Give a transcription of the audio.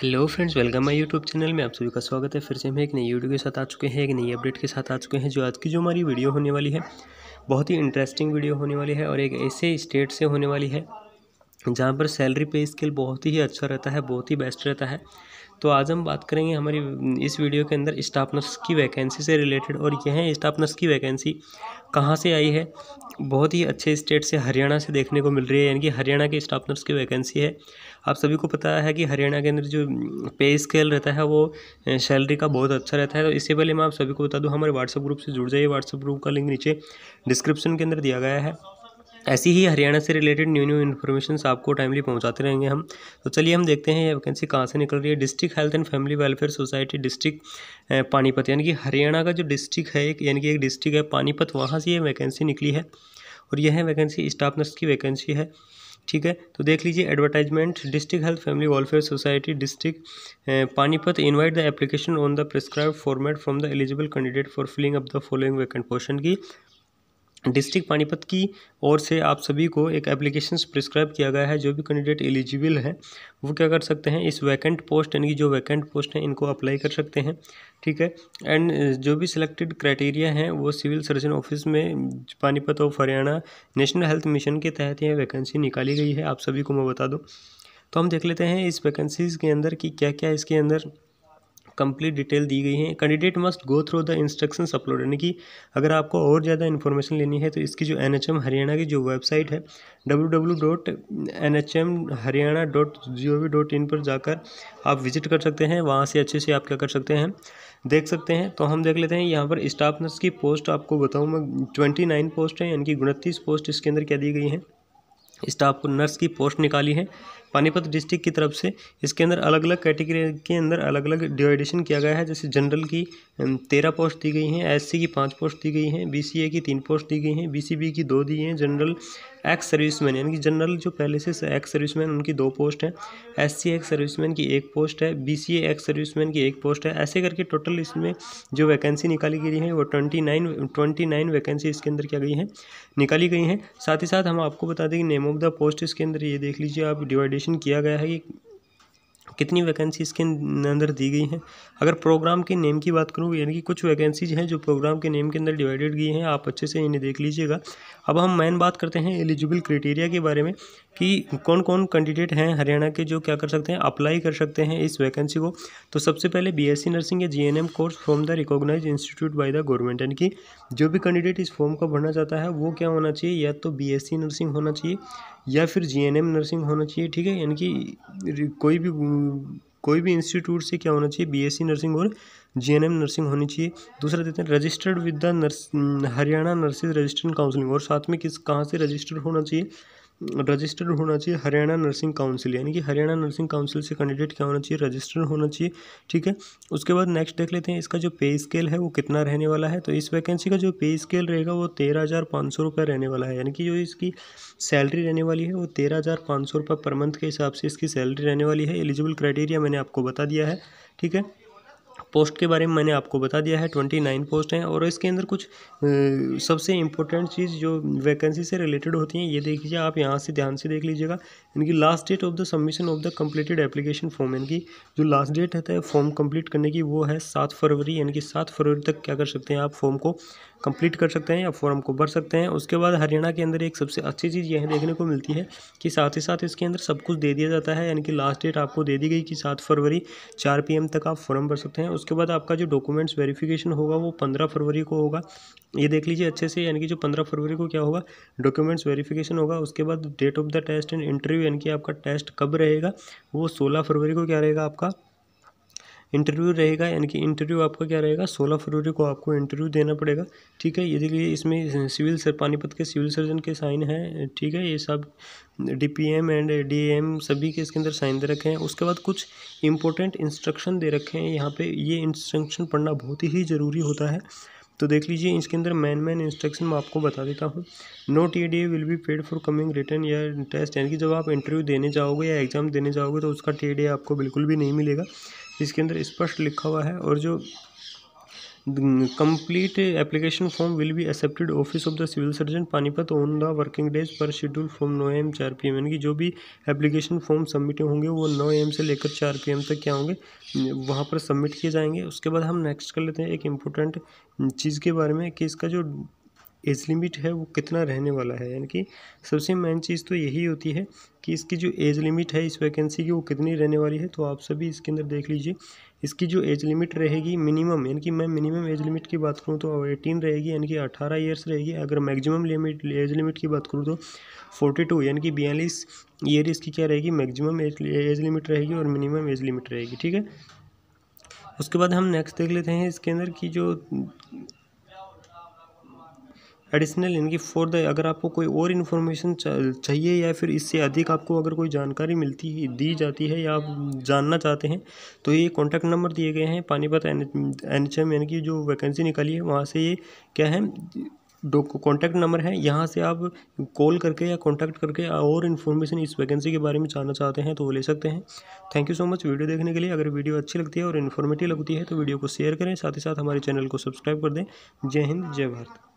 hello friends welcome my YouTube channel में आप सभी का स्वागत है फिर से हम एक नई वीडियो के साथ आ चुके हैं एक नई अपडेट के साथ आ चुके हैं जो आज की जो हमारी वीडियो होने वाली है बहुत ही इंटरेस्टिंग वीडियो होने वाली है और एक ऐसे स्टेट से होने वाली है जहाँ पर सैलरी पे स्केल बहुत ही अच्छा रहता है बहुत ही बेस्ट रहता है तो आज हम बात करेंगे हमारी इस वीडियो के अंदर स्टाफ नर्स की वैकेंसी से रिलेटेड और यह है स्टाफ नर्स की वैकेंसी कहाँ से आई है बहुत ही अच्छे स्टेट से हरियाणा से देखने को मिल रही है यानी कि हरियाणा के स्टाफ नर्स की वैकेंसी है आप सभी को पता है कि हरियाणा के अंदर जो पे स्केल रहता है वो सैलरी का बहुत अच्छा रहता है तो इससे पहले मैं आप सभी को बता दूँ हमारे व्हाट्सअप ग्रुप से जुड़ जाइए व्हाट्सअप ग्रुप का लिंक नीचे डिस्क्रिप्शन के अंदर दिया गया है ऐसी ही हरियाणा से रिलेटेड न्यू न्यू इन्फॉर्मेशन आपको टाइमली पहुंचाते रहेंगे हम तो चलिए हम देखते हैं ये वैकेंसी कहाँ से निकल रही है district health and family welfare society district Panipat यानी कि हरियाणा का जो डिस्ट्रिक्ट है एक यानी कि एक डिस्ट्रिक्ट है पानीपत वहाँ से ये वैकेंसी निकली है और यह है वैकेंसी स्टाफ नर्स की वैकेंसी है ठीक है तो देख लीजिए advertisement district health family welfare society district Panipat invite the application on the prescribe format from the eligible candidate for filling up the following vacant portion की डिस्ट्रिक्ट पानीपत की ओर से आप सभी को एक एप्लीकेशन प्रिस्क्राइब किया गया है जो भी कैंडिडेट एलिजिबल है वो क्या कर सकते हैं इस वैकेंट पोस्ट यानी कि जो वैकेंट पोस्ट हैं इनको अप्लाई कर सकते हैं ठीक है एंड जो भी सिलेक्टेड क्राइटेरिया हैं वो सिविल सर्जन ऑफिस में Panipat of Haryana national health mission के तहत यह वैकेंसी निकाली गई है आप सभी को मैं बता दूँ तो हम देख लेते हैं इस वैकेंसीज़ के अंदर कि क्या क्या इसके अंदर कंप्लीट डिटेल दी गई है candidate must go through the instructions upload यानी कि अगर आपको और ज़्यादा इन्फॉर्मेशन लेनी है तो इसकी जो एन हरियाणा की जो वेबसाइट है W W dot N H M Haryana dot G O V dot in पर जाकर आप विजिट कर सकते हैं वहाँ से अच्छे से आप क्या कर सकते हैं देख सकते हैं तो हम देख लेते हैं यहाँ पर स्टाफ नर्स की पोस्ट आपको बताऊँ मैं ट्वेंटी नाइन पोस्ट है यानी कि उनतीस पोस्ट इसके अंदर क्या दी गई हैं स्टाफ को नर्स की पोस्ट निकाली है पानीपत डिस्ट्रिक्ट की तरफ से इसके अंदर अलग अलग कैटेगरी के अंदर अलग अलग डिवाइडेशन किया गया है जैसे जनरल की तेरह पोस्ट दी गई हैं एससी की पाँच पोस्ट दी गई हैं बीसीए की तीन पोस्ट दी गई हैं बीसीबी की दो दी हैं जनरल एक्स सर्विसमैन यानी कि जनरल जो पहले से एक्स सर्विसमैन उनकी दो पोस्ट हैं एस सी एक्स सर्विसमैन की एक पोस्ट है बी सी एक्स सर्विसमैन की एक पोस्ट है ऐसे करके टोटल इसमें जो वैकेंसी निकाली गई है वो twenty nine twenty nine vacancy इसके अंदर क्या गई है निकाली गई हैं साथ ही साथ हम आपको बता दें कि नेम ऑफ द पोस्ट इसके अंदर ये देख लीजिए आप डिवाइडेशन किया गया है कि कितनी वैकेंसी इसके अंदर दी गई हैं अगर प्रोग्राम के नेम की बात करूँ यानी कि कुछ वैकेंसीज हैं जो प्रोग्राम के नेम के अंदर डिवाइडेड गई हैं आप अच्छे से इन्हें देख लीजिएगा अब हम मैन बात करते हैं एलिजिबल क्राइटेरिया के बारे में कि कौन कौन कैंडिडेट हैं हरियाणा के जो क्या कर सकते हैं अप्लाई कर सकते हैं इस वैकेंसी को तो सबसे पहले बी नर्सिंग या G course from the recognize institute by the government यानी कि जो भी कैंडिडेट इस फॉर्म को भरना चाहता है वो क्या होना चाहिए या तो बी नर्सिंग होना चाहिए या फिर जीएनएम नर्सिंग होना चाहिए ठीक है यानी कि कोई भी कोई भी इंस्टीट्यूट से क्या होना चाहिए बीएससी नर्सिंग और जीएनएम नर्सिंग होनी चाहिए दूसरा देते हैं registered with the nurse Haryana nurses registration counselling और साथ में किस कहाँ से रजिस्टर्ड होना चाहिए रजिस्टर्ड होना चाहिए हरियाणा नर्सिंग काउंसिल यानी कि हरियाणा नर्सिंग काउंसिल से कैंडिडेट क्या होना चाहिए रजिस्टर्ड होना चाहिए ठीक है उसके बाद नेक्स्ट देख लेते हैं इसका जो पे स्केल है वो कितना रहने वाला है तो इस वैकेंसी का जो पे स्केल रहेगा वो तेरह हज़ार पाँच सौ रुपये रहने वाला है यानी कि जो इसकी सैलरी रहने वाली है वो तेरह हज़ार पाँच सौ रुपये पर मंथ के हिसाब से इसकी सैलरी रहने वाली है एलिजिबल क्राइटेरिया मैंने आपको बता दिया है ठीक है पोस्ट के बारे में मैंने आपको बता दिया है ट्वेंटी नाइन पोस्ट हैं और इसके अंदर कुछ सबसे इम्पोर्टेंट चीज़ जो वैकेंसी से रिलेटेड होती हैं ये देख लीजिए आप यहाँ से ध्यान से देख लीजिएगा इनकी last date of the submission of the completed application form इनकी जो लास्ट डेट है फॉर्म कम्प्लीट करने की वो है सात फरवरी यानी कि सात फरवरी तक क्या कर सकते हैं आप फॉर्म को कंप्लीट कर सकते हैं या फॉर्म को भर सकते हैं उसके बाद हरियाणा के अंदर एक सबसे अच्छी चीज़ यह देखने को मिलती है कि साथ ही साथ इसके अंदर सब कुछ दे दिया जाता है यानी कि लास्ट डेट आपको दे दी गई कि सात फरवरी चार पी तक आप फॉर्म भर सकते हैं उस उसके बाद आपका जो डॉक्यूमेंट्स वेरिफिकेशन होगा वो पंद्रह फरवरी को होगा ये देख लीजिए अच्छे से यानी कि जो पंद्रह फरवरी को क्या होगा डॉक्यूमेंट्स वेरिफिकेशन होगा उसके बाद date of the test and interview यानी कि आपका टेस्ट कब रहेगा वो सोलह फरवरी को क्या रहेगा आपका इंटरव्यू रहेगा यानी कि इंटरव्यू आपका क्या रहेगा सोलह फरवरी को आपको इंटरव्यू देना पड़ेगा ठीक है यदि इसमें सिविल सर पानीपत के सिविल सर्जन के साइन हैं ठीक है ये सब D P M and D M सभी के इसके अंदर साइन दे रखे हैं उसके बाद कुछ इंपॉर्टेंट इंस्ट्रक्शन दे रखे हैं यहाँ पर ये इंस्ट्रक्शन पढ़ना बहुत ही ज़रूरी होता है तो देख लीजिए इसके अंदर मैन मैन इंस्ट्रक्शन मैं आपको बता देता हूँ note E D A will be paid for coming return या टेस्ट यानी कि जब आप इंटरव्यू देने जाओगे या एग्ज़ाम देने जाओगे तो उसका टी डी आपको बिल्कुल भी नहीं मिलेगा इसके अंदर स्पष्ट लिखा हुआ है और जो complete application form will be accepted office of the civil surgeon Panipat on the working days पर शेड्यूल फॉर्म नौ एम चार पी एम यानी कि जो भी एप्लीकेशन फॉर्म सबमिट होंगे वो नौ एम से लेकर चार पी एम तक क्या होंगे वहाँ पर सबमिट किए जाएंगे उसके बाद हम नेक्स्ट कर लेते हैं एक इम्पोर्टेंट चीज़ के बारे में कि इसका जो एज लिमिट है वो कितना रहने वाला है यानी कि सबसे मेन चीज़ तो यही होती है कि इसकी जो एज लिमिट है इस वैकेंसी की वो कितनी रहने वाली है तो आप सभी इसके अंदर देख लीजिए इसकी जो एज लिमिट रहेगी मिनिमम यानी कि मैं मिनिमम एज लिमिट की बात करूँ तो एटीन रहेगी यानी कि अठारह ईयर्स रहेगी अगर मैगजिमम लिमिट एज लिमिट की बात करूँ तो फोर्टी टू यानी कि बयालीस ईयर इसकी क्या रहेगी मैगजिमम एज लिमिट रहेगी और मिनिमम एज लिमिट रहेगी ठीक है उसके बाद हम नेक्स्ट देख लेते हैं इसके अंदर की जो एडिशनल इनकी फॉर द अगर आपको कोई और इन्फॉर्मेशन चाहिए या फिर इससे अधिक आपको अगर कोई जानकारी मिलती है दी जाती है या आप जानना चाहते हैं तो ये कॉन्टैक्ट नंबर दिए गए हैं पानीपत एन एच एम यानी कि जो वैकेंसी निकाली है वहाँ से ये क्या है कॉन्टैक्ट नंबर है यहाँ से आप कॉल करके या कॉन्टैक्ट करके और इन्फॉर्मेशन इस वैकेंसी के बारे में जानना चाहते हैं तो वो ले सकते हैं thank you so much video देखने के लिए अगर वीडियो अच्छी लगती है और इन्फॉर्मेटिव लगती है तो वीडियो को शेयर करें साथ ही साथ हमारे चैनल को सब्सक्राइब कर दें जय हिंद जय भारत